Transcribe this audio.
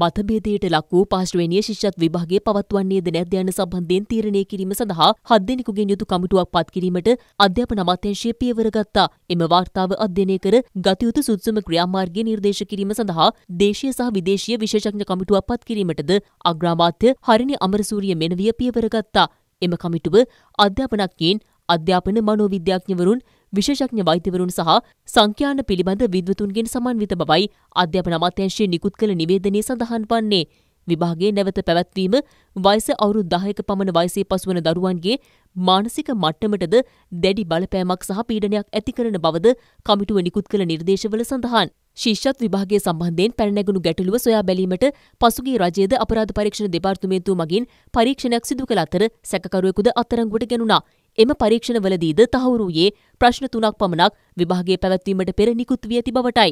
මතභේදයට ලක් වූ පාර්ශ්වේනීය ශිෂ්‍යත් විභාගය පවත්වන්නේද නැද්ද යන සම්බන්ධයෙන් තීරණය කිරීම සඳහා හත් දෙනෙකුගෙන් යුතු කමිටුවක් පත් කිරීමට අධ්‍යාපන අමාත්‍යාංශය පියවර ගත්තා. එම වාර්තාව අධ්‍යයනය කර ගත යුතු සුදුසුම ක්‍රියාමාර්ගය නිර්දේශ කිරීම සඳහා දේශීය සහ විදේශීය විශේෂඥ කමිටුවක් පත් කිරීමටද අග්‍රාමාත්‍ය හරිනි අමරසූරිය මෙනවිය පියවර ගත්තා. එම කමිටුව අධ්‍යාපනඥයින් අධ්‍යාපන මනෝවිද්‍යාඥවරුන් විශේෂඥ වෛද්‍යවරුන් සහ සංඛ්‍යාන පිළිබඳ විද්වතුන්ගෙන් සමන්විත බවයි අධ්‍යාපන අමාත්‍යංශයේ නිකුත් කළ නිවේදනයේ සඳහන් වන්නේ. විභාගයේ නැවත පැවැත්වීම වයස අවුරුදු 10ක පමණ වයසේ පසුවන දරුවන්ගේ මානසික මට්ටමටද දැඩි බලපෑමක් සහ පීඩනයක් ඇති කරන බවද කමිටුව නිකුත් කළ නිර්දේශවල සඳහන්. ශිෂ්‍යත් විභාගය සම්බන්ධයෙන් පැනැගුණු ගැටලුව සොයා බැලීමට පසුගිය රජයේද අපරාධ පරීක්ෂණ දෙපාර්තමේන්තුව මගින් පරීක්ෂණයක් සිදු කළ අතර සැකකරුවෙකුද අත්අඩංගුවට ගෙනුණා. එම පරීක්ෂණවලදීද තහවුරුයේ ප්‍රශ්න තුනක් පමණක් විභාගයේ පැවැත්වීමට පෙර නිකුත් වී ඇති බවටයි.